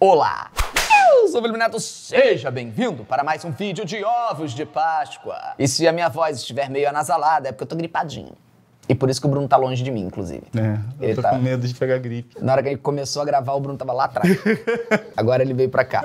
Olá! Eu sou o Iluminato, seja bem-vindo para mais um vídeo de ovos de Páscoa. E se a minha voz estiver meio anasalada, é porque eu tô gripadinho. E por isso que o Bruno tá longe de mim, inclusive. É, eu ele tô tá... com medo de pegar gripe. Na hora que ele começou a gravar, o Bruno tava lá atrás. Agora ele veio pra cá.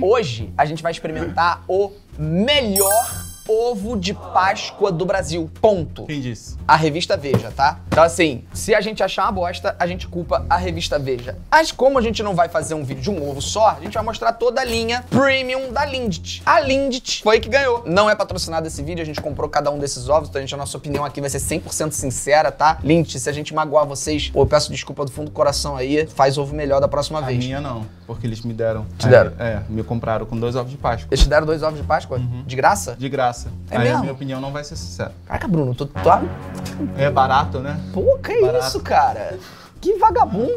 Hoje a gente vai experimentar o melhor ovo de Páscoa do Brasil. Ponto. Quem disse? A revista Veja, tá? Então, assim, se a gente achar uma bosta, a gente culpa a revista Veja. Mas como a gente não vai fazer um vídeo de um ovo só, a gente vai mostrar toda a linha premium da Lindt. A Lindt foi que ganhou. Não é patrocinado esse vídeo, a gente comprou cada um desses ovos, então a, gente, a nossa opinião aqui vai ser 100% sincera, tá? Lindt, se a gente magoar vocês, eu peço desculpa do fundo do coração aí, faz ovo melhor da próxima a vez. minha não, porque eles me deram. Te deram? É, é me compraram com dois ovos de Páscoa. Eles te deram dois ovos de Páscoa? Uhum. De graça? De graça graça. É Aí, mesmo? na minha opinião, não vai ser sucesso. Caraca, Bruno, tu, tá- É barato, né? Pô, que barato. isso, cara? Que vagabundo!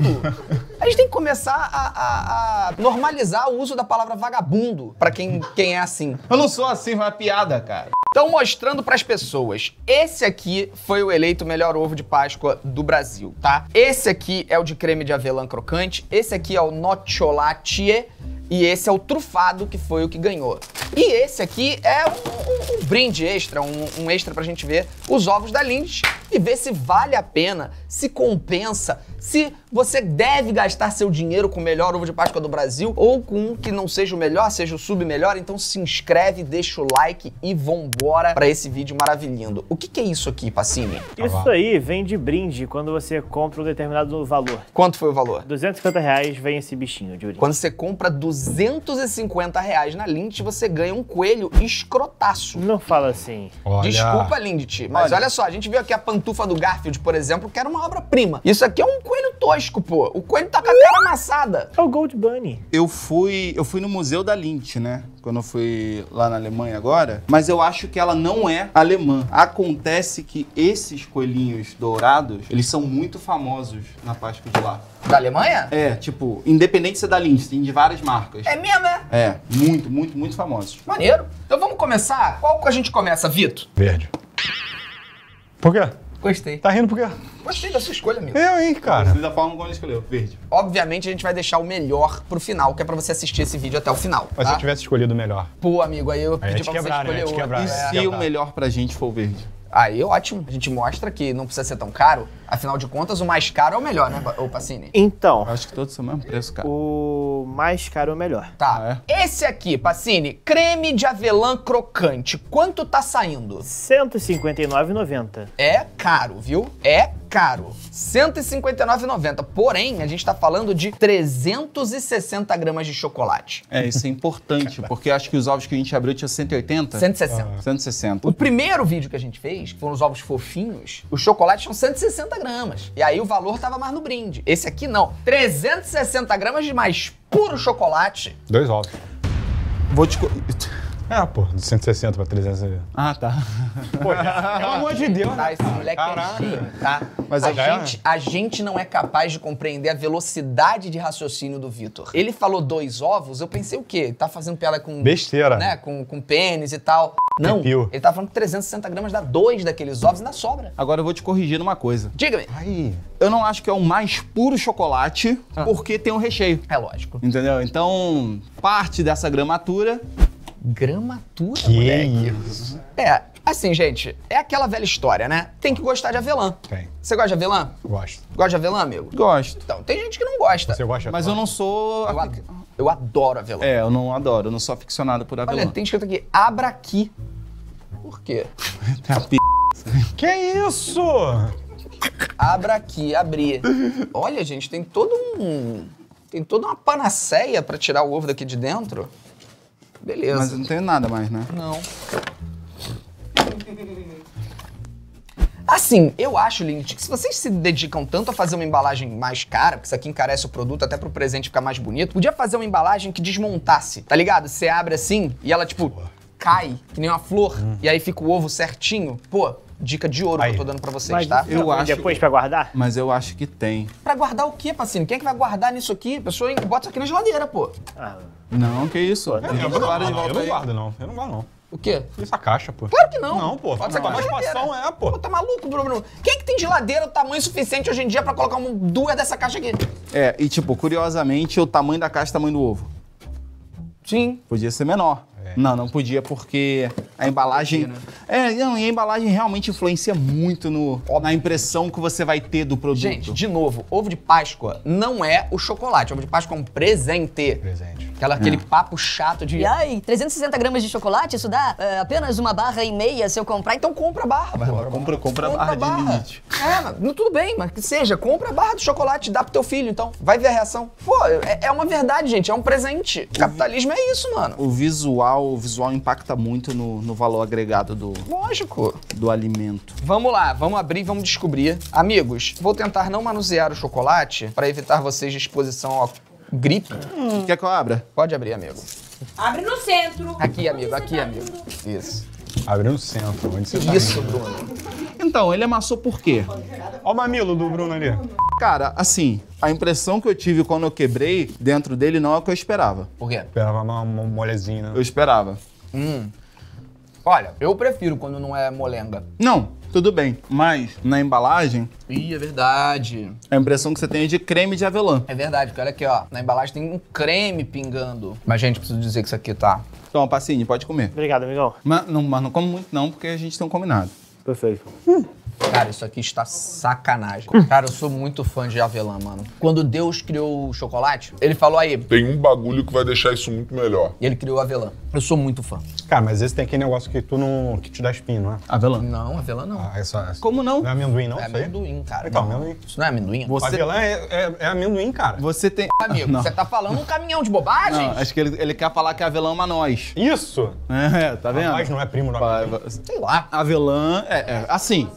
A gente tem que começar a, a, a normalizar o uso da palavra vagabundo para quem, quem é assim. Eu não sou assim, foi é piada, cara. Estão mostrando para as pessoas. Esse aqui foi o eleito melhor ovo de Páscoa do Brasil, tá? Esse aqui é o de creme de avelã crocante. Esse aqui é o nocciolate. E esse é o trufado que foi o que ganhou. E esse aqui é um, um, um brinde extra, um, um extra pra gente ver os ovos da Lindt e ver se vale a pena, se compensa se você deve gastar seu dinheiro com o melhor ovo de Páscoa do Brasil ou com um que não seja o melhor, seja o sub-melhor, então se inscreve, deixa o like e vambora para esse vídeo maravilhando. O que, que é isso aqui, Pacini? Isso tá aí vem de brinde quando você compra um determinado valor. Quanto foi o valor? 250 reais vem esse bichinho de brinde. Quando você compra 250 reais na Lindt, você ganha um coelho escrotaço. Não fala assim. Olha. Desculpa, Lindt, mas olha. olha só, a gente viu aqui a pantufa do Garfield, por exemplo, que era uma obra-prima. Isso aqui é um coelho coelho tosco, pô. O coelho tá com a cara amassada. É o Gold Bunny. Eu fui, eu fui no Museu da Lint, né? Quando eu fui lá na Alemanha agora. Mas eu acho que ela não é alemã. Acontece que esses coelhinhos dourados, eles são muito famosos na Páscoa de lá. Da Alemanha? É, tipo, independente se é da Lindt, tem de várias marcas. É mesmo, é? É, muito, muito, muito famosos. Maneiro. Então vamos começar? Qual que a gente começa, Vitor? Verde. Por quê? Gostei. Tá rindo por quê? Gostei da sua escolha, amigo. Eu, hein, cara. Gostei da forma como ele escolheu, verde. Obviamente, a gente vai deixar o melhor pro final, que é pra você assistir esse vídeo até o final. Mas tá? se eu tivesse escolhido o melhor. Pô, amigo, aí eu aí pedi pra quebrar, você escolher né? outro. E se o melhor pra gente for o verde? Aí ótimo. A gente mostra que não precisa ser tão caro. Afinal de contas, o mais caro é o melhor, né, o Pacini? Então. Eu acho que todos são o mesmo preço, cara. O mais caro é o melhor. Tá. Ah, é? Esse aqui, Pacini, creme de avelã crocante. Quanto tá saindo? 159,90. É caro, viu? É caro. 159,90. Porém, a gente tá falando de 360 gramas de chocolate. É, isso é importante, porque acho que os ovos que a gente abriu tinha 180. 160. Ah. 160. O primeiro vídeo que a gente fez que foram os ovos fofinhos, os chocolates tinham 160 gramas. E aí o valor tava mais no brinde. Esse aqui não. 360 gramas de mais puro chocolate. Dois ovos. Vou te. É, pô, de 160 pra 300. É- ah, tá. Pô, pelo amor de Deus. Tá, esse moleque Caraca. é cheio, tá? Mas a, é gente, a gente não é capaz de compreender a velocidade de raciocínio do Vitor. Ele falou dois ovos, eu pensei o quê? Tá fazendo piada com... Besteira. Né, com, com pênis e tal. Não, Pipiu. ele tá falando que 360 gramas dá dois daqueles ovos e ainda sobra. Agora eu vou te corrigir numa coisa. Diga-me. Aí. Eu não acho que é o mais puro chocolate, ah. porque tem um recheio. É lógico. Entendeu? Então, parte dessa gramatura Gramatura, que moleque. Isso. É, assim, gente, é aquela velha história, né? Tem que gostar de avelã. Tem. Você gosta de avelã? Gosto. Gosta de avelã, amigo? Gosto. Então, tem gente que não gosta. Você gosta Mas eu não sou... Eu, ad... eu adoro avelã. É, eu não adoro, eu não sou aficionado por avelã. Olha, tem escrito aqui, abra aqui. Por quê? tá p... Que isso? Abra aqui, abrir. Olha, gente, tem todo um... Tem toda uma panaceia para tirar o ovo daqui de dentro. Beleza. Mas eu não tenho nada mais, né? Não. Assim, eu acho, Lindt, que se vocês se dedicam tanto a fazer uma embalagem mais cara, porque isso aqui encarece o produto até pro presente ficar mais bonito, podia fazer uma embalagem que desmontasse, tá ligado? Você abre assim e ela, tipo, cai, que nem uma flor, hum. e aí fica o ovo certinho. Pô, dica de ouro Aí. que eu tô dando pra vocês, mas tá? Eu acho depois pra guardar? Mas eu acho que tem. Pra guardar o quê, Pacino? Quem é que vai guardar nisso aqui? A pessoa bota isso aqui na geladeira, pô. Ah. Não, que isso. eu, eu, não, guardo, não, eu não guardo, não. Eu não guardo, não. O quê? Essa caixa, pô. Claro que não. Não, pô. Pode ser mais passão, é, pô. Pô, tá maluco, Bruno? Quem é que tem geladeira o tamanho suficiente hoje em dia pra colocar um, duas dessa caixa aqui? É, e tipo, curiosamente, o tamanho da caixa é o tamanho do ovo. Sim. Podia ser menor. Não, não podia, porque a embalagem. Podia, né? É, não, e a embalagem realmente influencia muito no, na impressão que você vai ter do produto. Gente, de novo, ovo de Páscoa não é o chocolate. ovo de Páscoa é um presente. Presente. Aquela, é. aquele papo chato de. E ai, 360 gramas de chocolate, isso dá eh, apenas uma barra e meia se eu comprar, então compra a barra. Pô, compra, compra, compra a barra, barra. de limite. É, mas, tudo bem, mas que seja, compra a barra de chocolate, dá pro teu filho, então. Vai ver a reação. Pô, é, é uma verdade, gente, é um presente. O capitalismo é isso, mano. O visual, o visual impacta muito no, no valor agregado do. Lógico. Do alimento. Vamos lá, vamos abrir e vamos descobrir. Amigos, vou tentar não manusear o chocolate para evitar vocês de exposição ao gripe. Hum. Quer que eu abra? Pode abrir, amigo. Abre no centro. Aqui, amigo, aqui, tá amigo. Isso. Abre no centro. Onde você tá Isso, Bruno. Então, ele amassou por quê? Olha o mamilo do Bruno ali. Cara, assim, a impressão que eu tive quando eu quebrei dentro dele não é o que eu esperava. Por quê? esperava uma, uma molezinha. Né? Eu esperava. Hum. Olha, eu prefiro quando não é molenga. Não, tudo bem. Mas na embalagem. Ih, é verdade. A impressão que você tem é de creme de avelã. É verdade, porque olha aqui, ó. Na embalagem tem um creme pingando. Mas, gente, preciso dizer que isso aqui tá. Toma, então, Pacini, pode comer. Obrigado, amigão. Mas não, mas não como muito, não, porque a gente tem um combinado. Perfeito. Hum. Cara, isso aqui está sacanagem. Cara, eu sou muito fã de avelã, mano. Quando Deus criou o chocolate, ele falou aí. Tem um bagulho que vai deixar isso muito melhor. E ele criou o avelã. Eu sou muito fã. Cara, mas esse tem aquele negócio que tu não. que te dá espinho, não é? Avelã. Não, avelã não. Ah, essa, essa. Como não? Não é amendoim, não? É amendoim, cara. Então, não. amendoim. Isso não é amendoim? Você... Avelã é, é, é amendoim, cara. Você tem. Amigo, não. você tá falando um caminhão de bobagem? acho que ele, ele quer falar que avelã é uma nós. Isso! É, tá vendo? Mas não é primo não Sei lá. Avelã é, é assim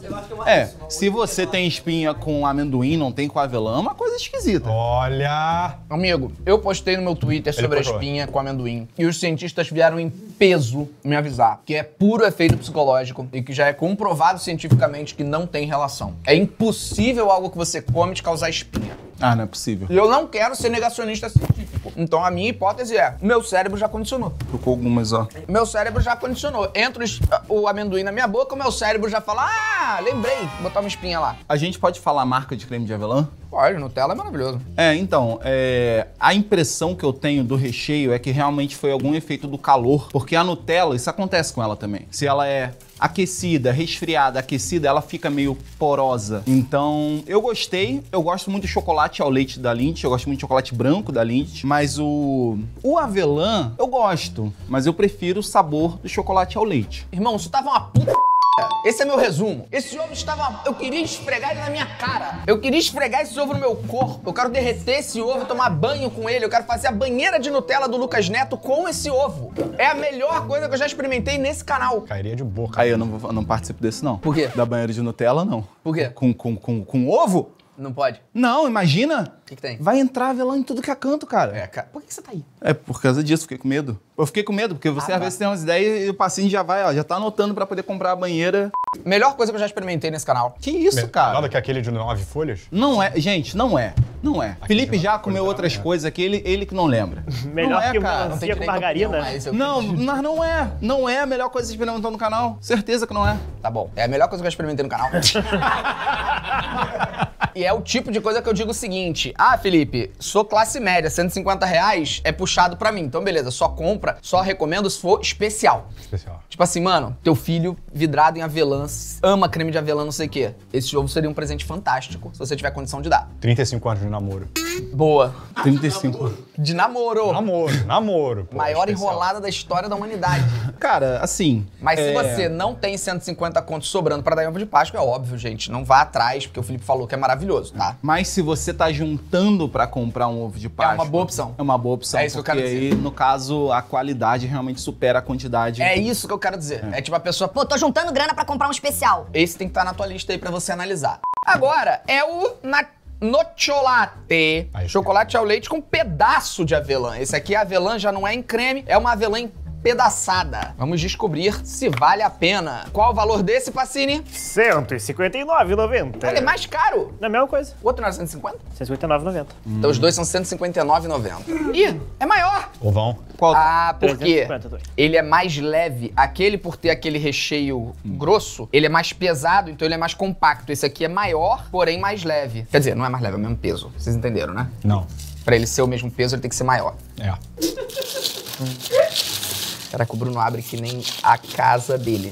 é, é se você tem espinha com amendoim, não tem com avelã, é uma coisa esquisita. Olha! Amigo, eu postei no meu Twitter Ele sobre a espinha com amendoim e os cientistas vieram em peso me avisar que é puro efeito psicológico e que já é comprovado cientificamente que não tem relação. É impossível algo que você come te causar espinha. Ah, não é possível. E eu não quero ser negacionista científico. Então a minha hipótese é: meu cérebro já condicionou. Trocou algumas, ó. Meu cérebro já condicionou. Entra o amendoim na minha boca, o meu cérebro já fala: ah, lembrei, Vou botar uma espinha lá. A gente pode falar marca de creme de avelã? Pode, Nutella é maravilhoso. É, então, é, a impressão que eu tenho do recheio é que realmente foi algum efeito do calor, porque a Nutella, isso acontece com ela também. Se ela é aquecida, resfriada, aquecida, ela fica meio porosa. Então, eu gostei. Eu gosto muito do chocolate ao leite da Lindt, eu gosto muito do chocolate branco da Lindt, mas o o avelã eu gosto, mas eu prefiro o sabor do chocolate ao leite. Irmão, isso tava uma puta esse é meu resumo. Esse ovo estava. Eu queria esfregar ele na minha cara. Eu queria esfregar esse ovo no meu corpo. Eu quero derreter esse ovo, tomar banho com ele. Eu quero fazer a banheira de Nutella do Lucas Neto com esse ovo. É a melhor coisa que eu já experimentei nesse canal. Cairia de boca. Aí eu não, não participo desse, não. Por quê? Da banheira de Nutella, não. Por quê? Com, com, com, com ovo? Não pode? Não, imagina. O que, que, tem? Vai entrar velão em tudo que é canto, cara. É, cara. Por que, que, você tá aí? É por causa disso, fiquei com medo. Eu fiquei com medo, porque você ah, às tá. vezes tem umas ideias e o passinho já vai, ó, já tá anotando para poder comprar a banheira. Melhor coisa que eu já experimentei nesse canal. Que isso, Me... cara? Nada que aquele de nove folhas? Não é, gente, não é. Não é. Felipe já comeu outras é. Né? coiss aqui, ele, ele que não lembra. melhor não é, que cara. Não tem com margarina? não, mas não é. Não é a melhor coisa que experimentou no canal. Certeza que não é. Tá bom. É a melhor coisa que eu já experimentei no canal. E é o tipo de coisa que eu digo o seguinte: ah, Felipe, sou classe média, 150 reais é puxado para mim. Então, beleza, só compra, só recomendo se for especial. Especial. Tipo assim, mano, teu filho vidrado em avelã, ama creme de avelã, não sei o quê. Esse jogo seria um presente fantástico se você tiver condição de dar. 35 anos de namoro. Boa. 35 De namoro. Namoro, namoro. Pô, Maior especial. enrolada da história da humanidade. Cara, assim. Mas é... se você não tem 150 contos sobrando para dar em ovo de Páscoa, é óbvio, gente. Não vá atrás, porque o Felipe falou que é maravilhoso maravilhoso, tá? Mas se você tá juntando para comprar um ovo de Páscoa... É uma boa opção. É uma boa opção. É isso que eu quero dizer. aí, no caso, a qualidade realmente supera a quantidade. É isso que eu quero dizer. É, é tipo a pessoa... Pô, tô juntando grana para comprar um especial. Esse tem que estar tá na tua lista aí para você analisar. Agora, é o... Na nocciolate. Chocolate ao leite com um pedaço de avelã. Esse aqui é avelã já não é em creme, é uma avelã em pedaçada. Vamos descobrir se vale a pena. Qual o valor desse, Pacini? 159,90. Ele é mais caro. É a mesma coisa. O outro não era 150? 159,90. Hum. Então os dois são 159,90. Ih, é maior. vão? Qual? Ah, porque ele é mais leve. Aquele, por ter aquele recheio hum. grosso, ele é mais pesado, então ele é mais compacto. Esse aqui é maior, porém mais leve. Quer dizer, não é mais leve, é o mesmo peso. Vocês entenderam, né? Não. Para ele ser o mesmo peso, ele tem que ser maior. É. Caraca, o Bruno abre que nem a casa dele.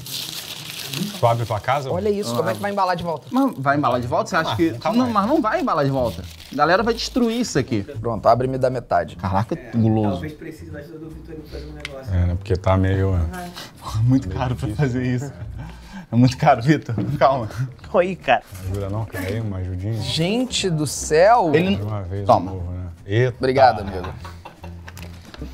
Tu abre pra casa? Olha isso, como é que vai embalar de volta? Mas vai embalar de volta? Você acha ah, que. Então não, mas não vai embalar de volta. A galera vai destruir isso aqui. Pronto, abre-me e dá metade. Caraca, é, guloso. Talvez precise da ajuda do Vitorino fazer um negócio. É, né? porque tá meio. É. Porra, muito caro difícil. pra fazer isso. É muito caro, Vitor. Calma. Oi, cara. Não ajuda não, cara. Aí, uma ajudinha. Gente do céu! Ele... Mais uma vez, Toma. Novo, né? Eita. Obrigado, amigo.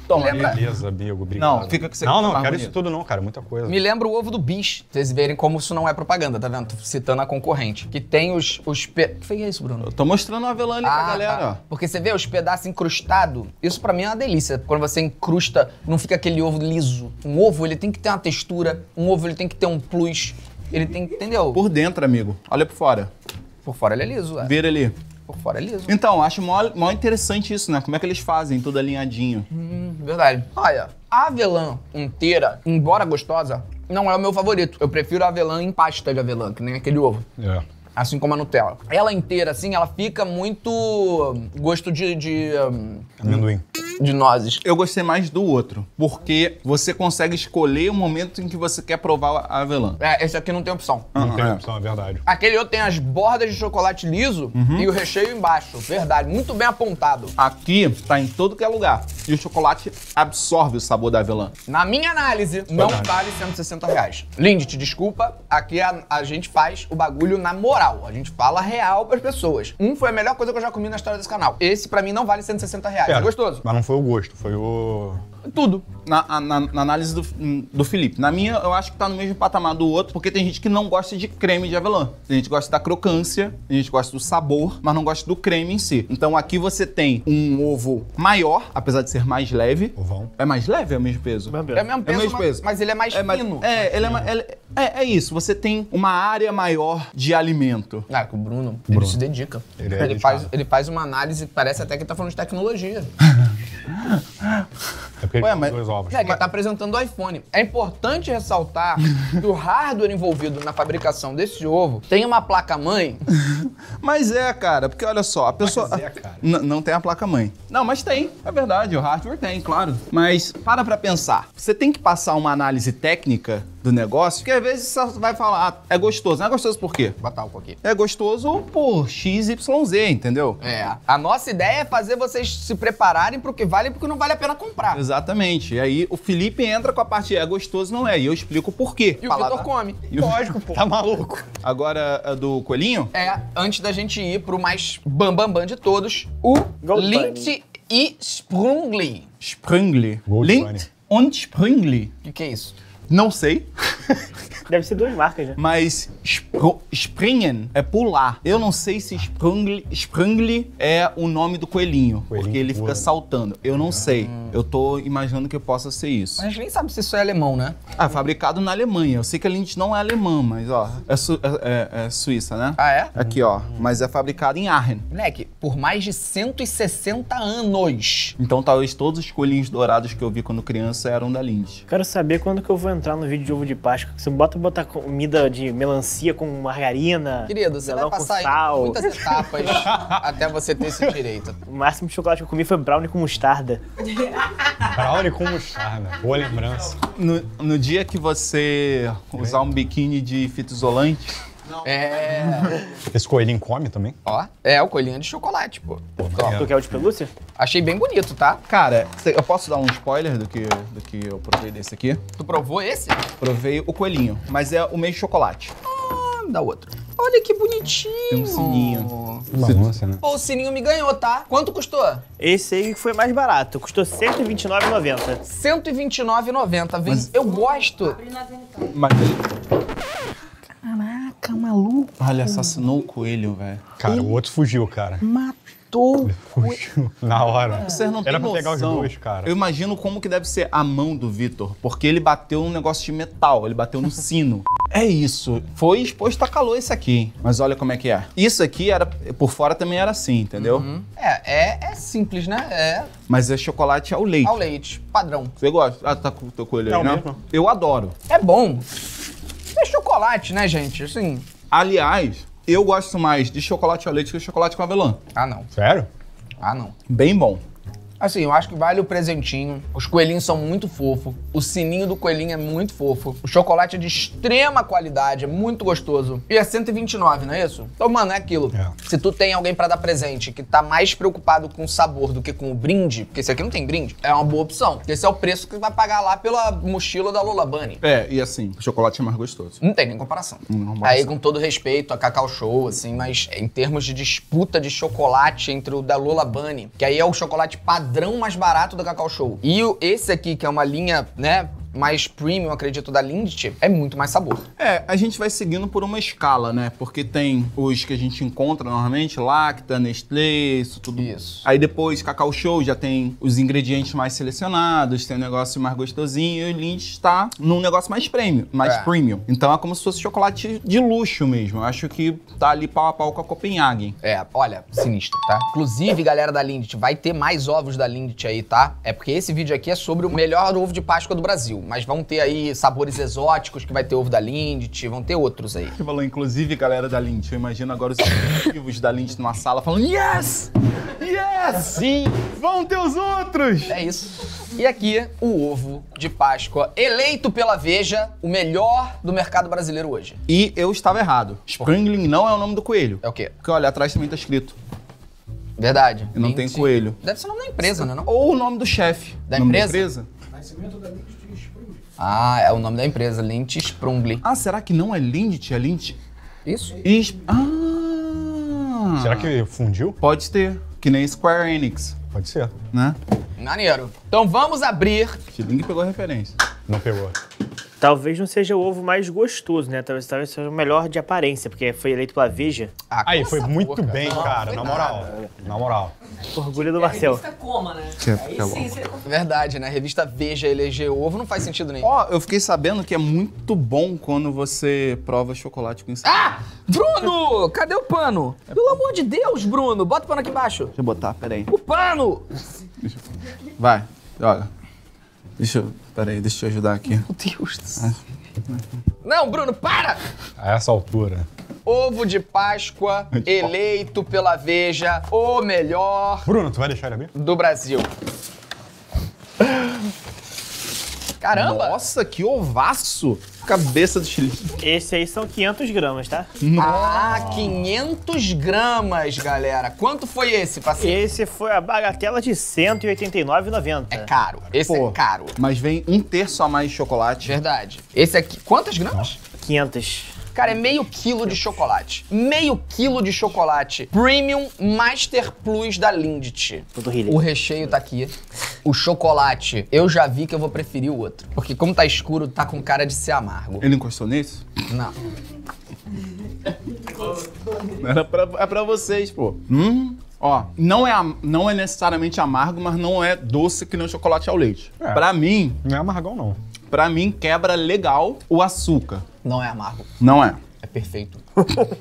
Toma. Lembra... Beleza, amigo. obrigado. Não, fica com você. Não, não, quero isso tudo não, cara, muita coisa. Me lembra o ovo do bicho. Vocês verem como isso não é propaganda, tá vendo? Tô citando a concorrente. Que tem os... os pe... O que foi isso, Bruno? Eu tô mostrando a avelã ali ah, pra galera. Tá. Porque você vê os pedaços encrustados. Isso para mim é uma delícia. Quando você incrusta, não fica aquele ovo liso. Um ovo, ele tem que ter uma textura. Um ovo, ele tem que ter um plus. Ele tem que... Entendeu? Por dentro, amigo. Olha por fora. Por fora ele é liso, ué. Vira ali por fora é liso. Então, acho mó, mó interessante isso, né? Como é que eles fazem tudo alinhadinho. Hum, verdade. Olha, a avelã inteira, embora gostosa, não é o meu favorito. Eu prefiro a avelã em pasta de avelã, que nem aquele ovo. É. Assim como a Nutella. Ela inteira, assim, ela fica muito gosto de. de um... Amendoim de nozes. Eu gostei mais do outro, porque você consegue escolher o momento em que você quer provar a avelã. É, esse aqui não tem opção. Não tem opção, é verdade. Aquele outro tem as bordas de chocolate liso uhum. e o recheio embaixo. Verdade, muito bem apontado. Aqui tá em todo que é lugar. E o chocolate absorve o sabor da avelã. Na minha análise, verdade. não vale 160 reais. Lindy, te desculpa, aqui a, a gente faz o bagulho na moral. A gente fala real pras pessoas. Um foi a melhor coisa que eu já comi na história desse canal. Esse, pra mim, não vale 160 reais. É Pera, é gostoso. Mas não foi o gosto, foi o. Tudo. Na, na, na análise do, do Felipe. Na minha, eu acho que tá no mesmo patamar do outro, porque tem gente que não gosta de creme de avelã. Tem gente que gosta da crocância, a gente gosta do sabor, mas não gosta do creme em si. Então aqui você tem um ovo maior, apesar de ser mais leve. Ovão. É mais leve, é o mesmo peso? É o mesmo peso, é o mesmo é peso. Mas, mas ele é mais é fino. É, mais, é, ele é, mais, ele é, é, isso. Você tem uma área maior de alimento. Ah, que o Bruno, Bruno. ele se dedica. Ele, é ele faz, ele faz uma análise, parece até que tá falando de tecnologia. É porque Ué, mas, dois ovos. É, que tá apresentando o iPhone. É importante ressaltar que o hardware envolvido na fabricação desse ovo tem uma placa-mãe. mas é, cara, porque olha só, a pessoa. Mas é, cara. Não tem a placa-mãe. Não, mas tem. É verdade, o hardware tem, claro. Mas para pra pensar. Você tem que passar uma análise técnica do negócio, porque às vezes você vai falar, ah, é gostoso. Não é gostoso por quê? Batalco aqui. É gostoso por XYZ, entendeu? É. A nossa ideia é fazer vocês se prepararem pro que vale e pro que não vale a pena comprar. Exatamente. E aí o Felipe entra com a parte é gostoso, não é. E eu explico por quê. E Palavra... o Vitor come. E Lógico, pô. tá maluco. Agora, a do coelhinho? É, antes da gente ir pro mais bambambam bam, bam de todos, o Gold Lint e Sprungli. Sprungli. Gold Lint Bunny. und Sprungli. O que, que é isso? Não sei. Deve ser duas marcas, né? Mas spr springen é pular. Eu não sei se sprungli, sprungli é o nome do coelhinho, coelhinho porque ele fica saltando. Eu não ah. sei. Eu tô imaginando que possa ser isso. Mas a gente nem sabe se isso é alemão, né? Ah, fabricado na Alemanha. Eu sei que a Lindt não é alemã, mas ó, é, su é, é, é suíça, né? Ah, é? Aqui, ó. Mas é fabricado em Aachen. Moleque, por mais de 160 anos. Então talvez todos os coelhinhos dourados que eu vi quando criança eram da Lindt. Quero saber quando que eu vou entrar no vídeo de ovo de pá acho que você bota, bota comida de melancia com margarina. Querido, você vai passar sal. muitas etapas até você ter esse direito. O máximo de chocolate que eu comi foi brownie com mostarda. brownie com mostarda, boa lembrança. No, no dia que você usar um biquíni de fita isolante, não. É. Esse coelhinho come também? Ó, é o coelhinho de chocolate, pô. pô Tu quer o de pelúcia? Achei bem bonito, tá? Cara, eu posso dar um spoiler do que, do que eu provei desse aqui? Tu provou esse? Provei o coelhinho, mas é o meio chocolate. Ah, dá outro. Olha que bonitinho. Tem um sininho. Bagunça, né? Pô, o sininho me ganhou, tá? Quanto custou? Esse aí foi mais barato. Custou R$129,90. 129,90. R$ 129,90. Mas... Eu gosto. Mas maluco. Olha, assassinou o coelho, velho. Cara, o outro fugiu, cara. Matou. Ele fugiu na hora. Vocês não Era pra noção. pegar os dois, cara. Eu imagino como que deve ser a mão do Vitor, porque ele bateu num negócio de metal, ele bateu no sino. É isso. Foi exposto a calor isso aqui. Mas olha como é que é. Isso aqui era por fora também era assim, entendeu? Uhum. É, é, é simples, né? É Mas é chocolate ao leite. ao leite, padrão. Você gosta? Ah, tá com o teu coelho é aí, o né? mesmo. Eu adoro. É bom. É chocolate, né, gente? Assim, Aliás, eu gosto mais de chocolate ao leite que chocolate com avelã. Ah, não. Sério? Ah, não. Bem bom. Assim, eu acho que vale o presentinho. Os coelhinhos são muito fofos. O sininho do coelhinho é muito fofo. O chocolate é de extrema qualidade, é muito gostoso. E é 129, não é isso? Então, mano, é aquilo. É. Se tu tem alguém para dar presente que tá mais preocupado com o sabor do que com o brinde, porque esse aqui não tem brinde, é uma boa opção. Esse é o preço que vai pagar lá pela mochila da Lola Bunny. É, e assim, o chocolate é mais gostoso. Não tem nem comparação. Não, não Aí, com todo respeito, a Cacau Show, assim, mas em termos de disputa de chocolate entre o da Lola Bunny, que aí é o chocolate padrão padrão mais barato da Cacau Show. E esse aqui, que é uma linha, né, mais premium, acredito, da Lindt, é muito mais sabor. É, a gente vai seguindo por uma escala, né? Porque tem os que a gente encontra normalmente, Lacta, Nestlé, isso tudo. Isso. Aí depois, Cacau Show, já tem os ingredientes mais selecionados, tem um negócio mais gostosinho, e o Lindt está num negócio mais premium, mais é. premium. Então é como se fosse chocolate de luxo mesmo. Eu acho que tá ali pau a pau com a Copenhagen. É, olha, sinistro, tá? Inclusive, galera da Lindt, vai ter mais ovos da Lindt aí, tá? É porque esse vídeo aqui é sobre o melhor ovo de Páscoa do Brasil mas vão ter aí sabores exóticos, que vai ter ovo da Lindt, vão ter outros aí. Você falou, inclusive, galera da Lindt, eu imagino agora os executivos da Lindt numa sala falando, yes! Yes! Sim! Vão ter os outros! É isso. E aqui, o ovo de Páscoa, eleito pela Veja, o melhor do mercado brasileiro hoje. E eu estava errado. Springling não é o nome do coelho. É o quê? Porque, olha, atrás também tá escrito. Verdade. E não Lindt. tem coelho. Deve ser o nome da empresa, né? Ou o nome do chefe. Da, empresa? Da empresa. Nascimento da Lindt. Ah, é o nome da empresa, Lint Sprungli. Ah, será que não é Lindt? É Lindt? Isso. Is... Ah! Será que fundiu? Pode ter, que nem Square Enix. Pode ser. Né? Maneiro. Então vamos abrir. link pegou a referência. Não pegou. Talvez não seja o ovo mais gostoso, né? Talvez, talvez seja o melhor de aparência, porque foi eleito pela Veja. Ah, aí, foi muito porra, bem, cara, não, na moral. Nada. Na moral. Orgulho do Marcel. Revista Coma, né? é, sim, você... Verdade, né? A revista Veja eleger ovo não faz sentido nenhum. Ó, oh, eu fiquei sabendo que é muito bom quando você prova chocolate com isso. Ah! Bruno! Cadê o pano? É Pelo amor de Deus, Bruno! Bota o pano aqui embaixo. Deixa eu botar, peraí. O pano! Vai, joga. Deixa eu. Peraí, deixa eu te ajudar aqui. Meu Deus do ah. céu. Não, Bruno, para! A essa altura. Ovo de Páscoa eleito pela Veja o melhor. Bruno, tu vai deixar ele abrir? Do Brasil. Caramba! Nossa, que ovaço! Cabeça do Chile. Esse aí são 500 gramas, tá? Nossa. Ah, 500 gramas, galera. Quanto foi esse, parceiro? Esse foi a bagatela de 189,90. É caro. Esse é Pô, é caro. Mas vem um terço a mais de chocolate. Verdade. Esse aqui, quantas gramas? 500. Cara, é meio quilo de chocolate. Meio quilo de chocolate. Premium Master Plus da Lindt. Tudo o recheio tá aqui. O chocolate, eu já vi que eu vou preferir o outro. Porque como tá escuro, tá com cara de ser amargo. Ele encostou nisso? Não. Era pra, é pra vocês, pô. Hum? Ó, não é, não é necessariamente amargo, mas não é doce que nem o chocolate ao leite. É. Pra mim... Não é amargão, não. Pra mim, quebra legal o açúcar. Não é amargo. Não é. É perfeito.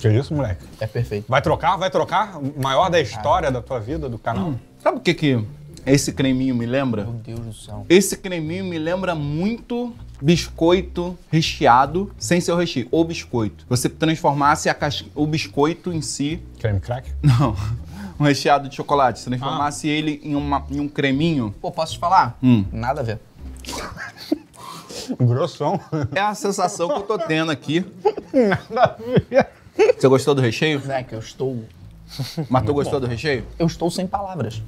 que isso, moleque? É perfeito. Vai trocar? Vai trocar? Maior da história da tua vida, do canal? Hum. Sabe o que que esse creminho me lembra? Meu Deus do céu. Esse creminho me lembra muito biscoito recheado sem seu recheio, ou biscoito. Você transformasse cas... o biscoito em si. Creme crack? Não. Um recheado de chocolate. se transformasse ah. ele em, uma... em, um creminho. Pô, posso te falar? Hum. Nada a ver. Grossão. É a sensação que eu tô tendo aqui. Nada Você gostou do recheio? É que eu estou. Mas tu gostou do recheio? Eu estou sem palavras.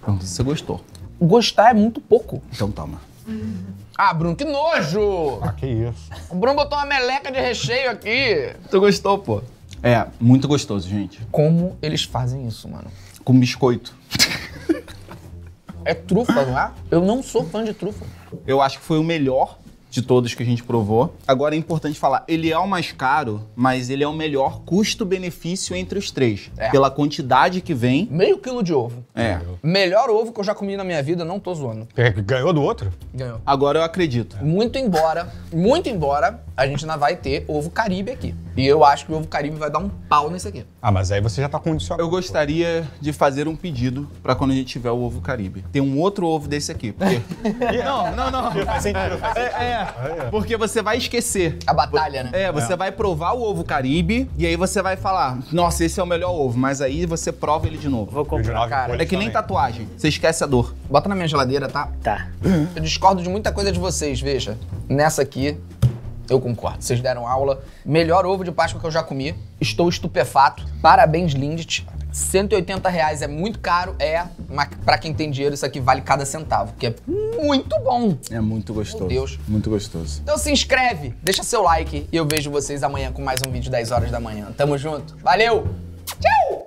Pronto, você gostou. Gostar é muito pouco. Então toma. Ah, Bruno, que nojo! Ah, que isso. O Bruno botou uma meleca de recheio aqui. Tu gostou, pô? É, muito gostoso, gente. Como eles fazem isso, mano? Com biscoito. É trufa, não é? Eu não sou fã de trufa. Eu acho que foi o melhor de todos que a gente provou. Agora é importante falar, ele é o mais caro, mas ele é o melhor custo-benefício entre os três. É. Pela quantidade que vem. Meio quilo de ovo. É. Melhor ovo que eu já comi na minha vida, não tô zoando. É, ganhou do outro? Ganhou. Agora eu acredito. É. Muito embora, muito embora, a gente ainda vai ter ovo caribe aqui. E eu acho que o ovo caribe vai dar um pau nesse aqui. Ah, mas aí você já tá condicionado. Eu gostaria de fazer um pedido para quando a gente tiver o ovo caribe. Tem um outro ovo desse aqui. Porque... não, não, não. Faz sentido, faz sentido. É, é porque você vai esquecer. A batalha, né? É, você é. vai provar o ovo Caribe e aí você vai falar, nossa, esse é o melhor ovo, mas aí você prova ele de novo. Vou comprar, cara. É que nem tatuagem, você esquece a dor. Bota na minha geladeira, tá? Tá. Eu discordo de muita coisa de vocês, veja. Nessa aqui, eu concordo. Vocês deram aula. Melhor ovo de Páscoa que eu já comi. Estou estupefato. Parabéns, Lindt. 180 reais é muito caro, é, mas pra quem tem dinheiro isso aqui vale cada centavo, que é muito bom. É muito gostoso. Meu Deus. Muito gostoso. Então se inscreve, deixa seu like e eu vejo vocês amanhã com mais um vídeo 10 horas da manhã. Tamo junto. Valeu! Tchau!